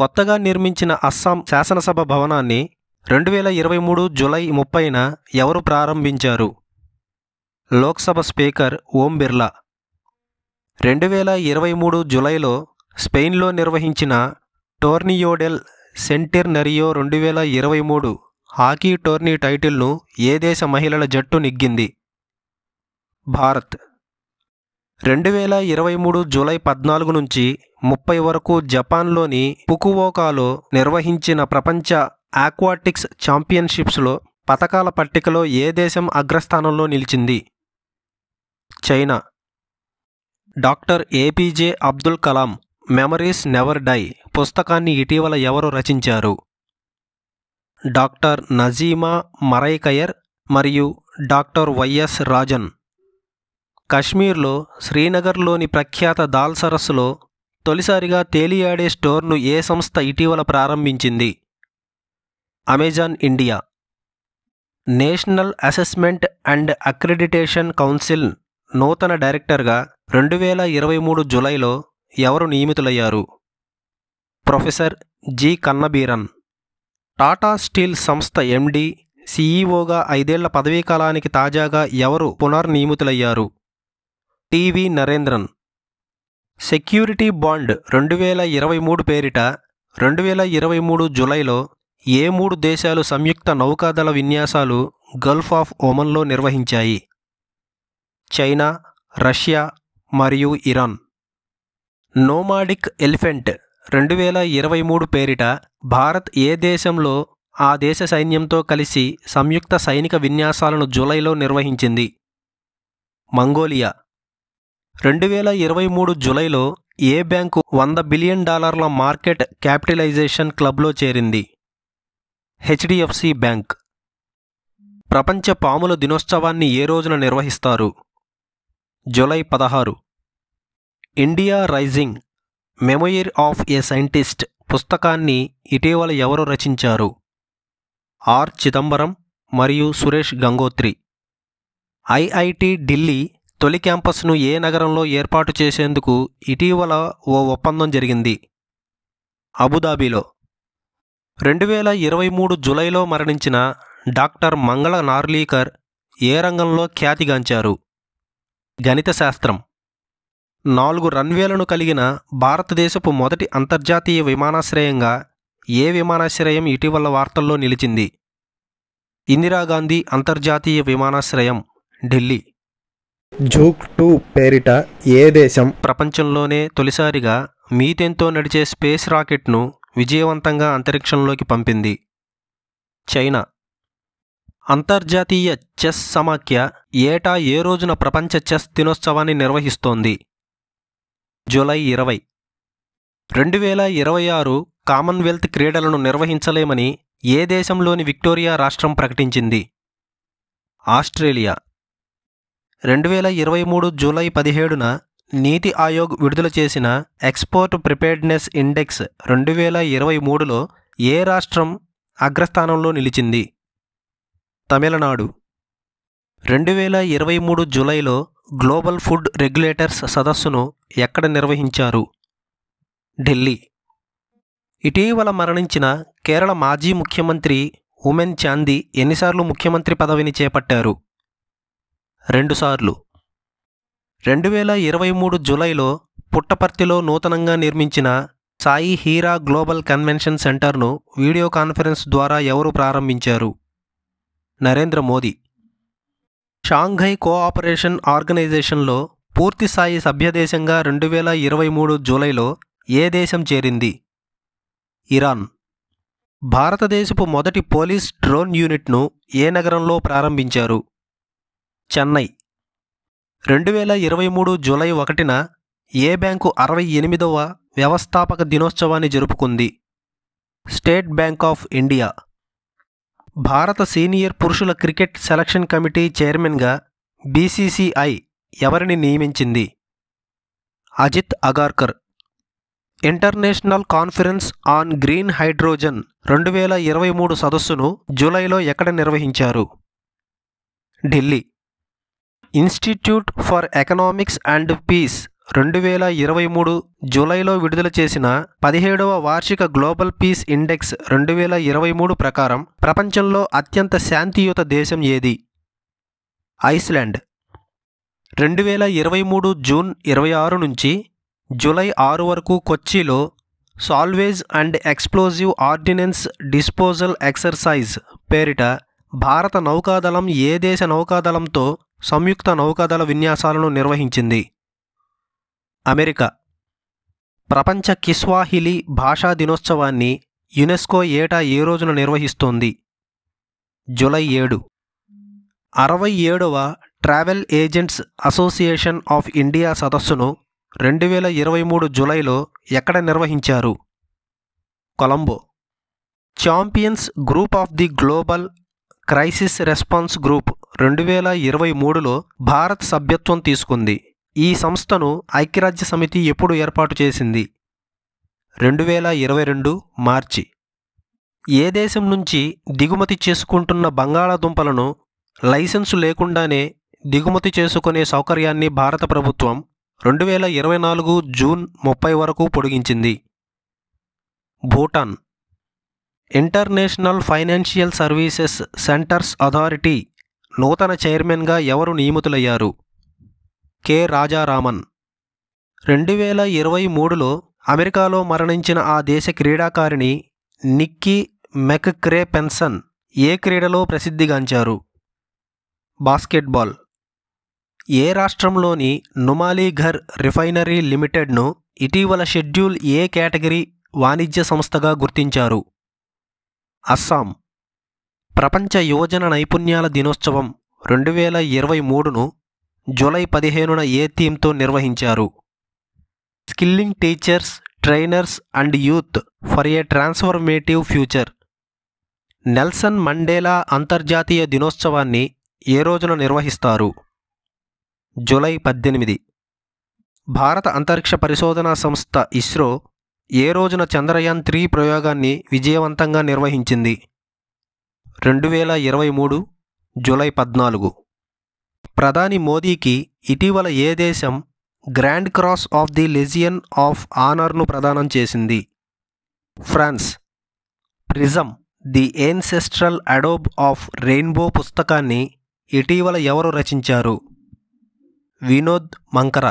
కొత్తగా నిర్మించిన అస్సాం శాసనసభ భవనాన్ని రెండు వేల ఇరవై మూడు జులై ముప్పైన ఎవరు ప్రారంభించారు లోక్సభ స్పీకర్ ఓం బిర్లా రెండు వేల ఇరవై మూడు జులైలో స్పెయిన్లో నిర్వహించిన టోర్నియోడెల్ నరియో రెండు వేల ఇరవై మూడు హాకీ టోర్నీ టైటిల్ను ఏ దేశ మహిళల జట్టు నిగ్గింది భారత్ రెండు వేల ఇరవై మూడు జూలై పద్నాలుగు నుంచి ముప్పై వరకు జపాన్లోని పుకువోకాలో నిర్వహించిన ప్రపంచ ఆక్వాటిక్స్ ఛాంపియన్షిప్స్లో పథకాల పట్టికలో ఏ దేశం అగ్రస్థానంలో నిలిచింది China doctor APJ Abdul Kalam memories never die పుస్తకాన్ని ఇటీవల ఎవరు రచించారు డాక్టర్ నజీమా మరైకయర్ మరియు డాక్టర్ వైఎస్ రాజన్ కశ్మీర్లో శ్రీనగర్లోని ప్రఖ్యాత దాల్ సరస్సులో తొలిసారిగా తేలియాడే స్టోర్ను ఏ సంస్థ ఇటీవల ప్రారంభించింది Amazon India national assessment and accreditation council నూతన డైరెక్టర్గా రెండు వేల ఇరవై మూడు జులైలో ఎవరు నియమితులయ్యారు professor G Kannabiran Tata Steel సంస్థ ఎండి సిఈఓగా ఐదేళ్ల పదవీకాలానికి తాజాగా ఎవరు పునర్నియమితులయ్యారు టీవీ నరేంద్రన్ సెక్యూరిటీ బాండ్ రెండు వేల ఇరవై మూడు పేరిట రెండు వేల ఇరవై మూడు జులైలో ఏ మూడు దేశాలు సంయుక్త నౌకాదళ విన్యాసాలు గల్ఫ్ ఆఫ్ ఒమన్లో నిర్వహించాయి చైనా రష్యా మరియు ఇరాన్ నోమాడిక్ ఎలిఫెంట్ రెండు వేల ఇరవై మూడు పేరిట భారత్ ఏ దేశంలో ఆ దేశ సైన్యంతో కలిసి సంయుక్త సైనిక విన్యాసాలను జూలైలో నిర్వహించింది మంగోలియా రెండు వేల ఇరవై మూడు జులైలో ఏ బ్యాంకు వంద బిలియన్ డాలర్ల మార్కెట్ క్యాపిటలైజేషన్ క్లబ్లో చేరింది హెచ్డిఎఫ్సి బ్యాంక్ ప్రపంచ పాముల దినోత్సవాన్ని ఏ రోజున నిర్వహిస్తారు జులై పదహారు India rising memoir of a scientist పుస్తకాన్ని ఇటీవల ఎవరు రచించారు ఆర్ చిదంబరం మరియు సురేష్ గంగోత్రి ఐఐటి ఢిల్లీ తొలి క్యాంపస్ను ఏ నగరంలో ఏర్పాటు చేసేందుకు ఇటీవల ఓ ఒప్పందం జరిగింది అబుదాబీలో రెండు వేల ఇరవై మూడు జులైలో మరణించిన డాక్టర్ మంగళ నార్లీకర్ ఏ రంగంలో ఖ్యాతిగాంచారు గణిత శాస్త్రం నాలుగు రన్వేలను కలిగిన భారతదేశపు మొదటి అంతర్జాతీయ విమానాశ్రయంగా ఏ విమానాశ్రయం ఇటీవల వార్తల్లో నిలిచింది ఇందిరాగాంధీ అంతర్జాతీయ విమానాశ్రయం ఢిల్లీ జూక్ టూ పేరిట ఏ దేశం ప్రపంచంలోనే తొలిసారిగా మీథెన్తో నడిచే స్పేస్ రాకెట్ను విజయవంతంగా అంతరిక్షంలోకి పంపింది చైనా అంతర్జాతీయ చెస్ సమాఖ్య ఏటా ఏ రోజున ప్రపంచ చెస్ దినోత్సవాన్ని నిర్వహిస్తోంది జూలై ఇరవై రెండు వేల ఇరవై ఆరు కామన్వెల్త్ క్రీడలను నిర్వహించలేమని ఏ దేశంలోని విక్టోరియా రాష్ట్రం ప్రకటించింది ఆస్ట్రేలియా రెండు వేల ఇరవై మూడు జూలై పదిహేడున నీతి ఆయోగ్ విడుదల చేసిన ఎక్స్పోర్ట్ ప్రిపేర్డ్నెస్ ఇండెక్స్ రెండు వేల ఇరవై మూడులో ఏ రాష్ట్రం అగ్రస్థానంలో నిలిచింది తమిళనాడు రెండు వేల ఇరవై మూడు జూలైలో గ్లోబల్ ఫుడ్ రెగ్యులేటర్స్ సదస్సును ఎక్కడ నిర్వహించారు ఢిల్లీ ఇటీవల మరణించిన కేరళ మాజీ ముఖ్యమంత్రి ఉమెన్ చాందీ ఎన్నిసార్లు ముఖ్యమంత్రి పదవిని చేపట్టారు రెండుసార్లు రెండు వేల ఇరవై మూడు జూలైలో పుట్టపర్తిలో నూతనంగా నిర్మించిన సాయి హీరా గ్లోబల్ కన్వెన్షన్ సెంటర్ను వీడియో కాన్ఫరెన్స్ ద్వారా ఎవరు ప్రారంభించారు నరేంద్ర మోదీ షాంఘై కోఆపరేషన్ ఆర్గనైజేషన్లో పూర్తిస్థాయి సభ్యదేశంగా రెండు వేల ఇరవై మూడు జూలైలో ఏ దేశం చేరింది ఇరాన్ భారతదేశపు మొదటి పోలీస్ డ్రోన్ యూనిట్ను ఏ నగరంలో ప్రారంభించారు చెన్నై రెండు వేల ఇరవై మూడు జూలై ఒకటిన ఏ బ్యాంకు అరవై ఎనిమిదవ వ్యవస్థాపక దినోత్సవాన్ని జరుపుకుంది స్టేట్ బ్యాంక్ ఆఫ్ ఇండియా భారత సీనియర్ పురుషుల క్రికెట్ సెలక్షన్ కమిటీ చైర్మన్గా బీసీసీఐ ఎవరిని నియమించింది Ajit Agarkar international conference on green hydrogen రెండు వేల ఇరవై మూడు సదస్సును జూలైలో ఎక్కడ నిర్వహించారు Delhi institute for economics and peace రెండు వేల ఇరవై మూడు జూలైలో విడుదల చేసిన పదిహేడవ వార్షిక గ్లోబల్ పీస్ ఇండెక్స్ రెండు వేల ఇరవై మూడు ప్రకారం ప్రపంచంలో అత్యంత శాంతియుత దేశం ఏది ఐస్లాండ్ రెండు వేల ఇరవై మూడు జూన్ ఇరవై ఆరు నుంచి జూలై ఆరు వరకు కొచ్చిలో salvage and explosive ordnance disposal exercise పేరిట భారత నౌకాదళం ఏ దేశ నౌకాదళంతో సంయుక్త నౌకాదళ విన్యాసాలను నిర్వహించింది అమెరికా ప్రపంచ కిస్వాహిలి భాషా దినోత్సవాన్ని యునెస్కో ఏటా ఏ రోజున నిర్వహిస్తోంది జులై ఏడు అరవై ఏడవ travel agents association of India సదస్సును రెండు వేల ఇరవై మూడు జులైలో ఎక్కడ నిర్వహించారు Colombo champions group of the global crisis response group రెండు వేల ఇరవై మూడులో భారత్ సభ్యత్వం తీసుకుంది ఈ సంస్థను ఐక్యరాజ్య సమితి ఎప్పుడు ఏర్పాటు చేసింది రెండు వేల ఇరవై రెండు మార్చి ఏ దేశం నుంచి దిగుమతి చేసుకుంటున్న బంగాళాదుంపలను లైసెన్సు లేకుండానే దిగుమతి చేసుకునే సౌకర్యాన్ని భారత ప్రభుత్వం రెండు వేల ఇరవై నాలుగు జూన్ ముప్పై వరకు పొడిగించింది Bhutan international financial services centres authority నూతన చైర్మన్గా ఎవరు నియమితులయ్యారు కె రాజారామన్ రెండు వేల ఇరవై మూడులో అమెరికాలో మరణించిన ఆ దేశ క్రీడాకారిణి నిక్కీ మెక్క్రే పెన్సన్ ఏ క్రీడలో ప్రసిద్ధిగాంచారు బాస్కెట్బాల్ ఏ రాష్ట్రంలోని నుమాలీఘర్ రిఫైనరీ లిమిటెడ్ను ఇటీవల షెడ్యూల్ ఏ కేటగిరీ వాణిజ్య సంస్థగా గుర్తించారు అస్సాం ప్రపంచ యువజన నైపుణ్యాల దినోత్సవం రెండు వేల ఇరవై మూడును జూలై పదిహేనున ఏ థీమ్తో నిర్వహించారు skilling teachers trainers and youth for a transformative future Nelson Mandela అంతర్జాతీయ దినోత్సవాన్ని ఏ రోజున నిర్వహిస్తారు జూలై పద్దెనిమిది భారత అంతరిక్ష పరిశోధనా సంస్థ ఇస్రో ఏ రోజున చంద్రయాన్ త్రీ ప్రయోగాన్ని విజయవంతంగా నిర్వహించింది రెండు వేల ఇరవై మూడు జూలై పద్నాలుగు ప్రధాని మోదీకి ఇటీవల ఏ దేశం grand cross of the legion of ఆనర్ను ప్రదానం చేసింది ఫ్రాన్స్ ప్రిజం ది ఏన్సెస్ట్రల్ అడోబ్ ఆఫ్ రెయిన్బో పుస్తకాన్ని ఇటీవల ఎవరు రచించారు వినోద్ మంకర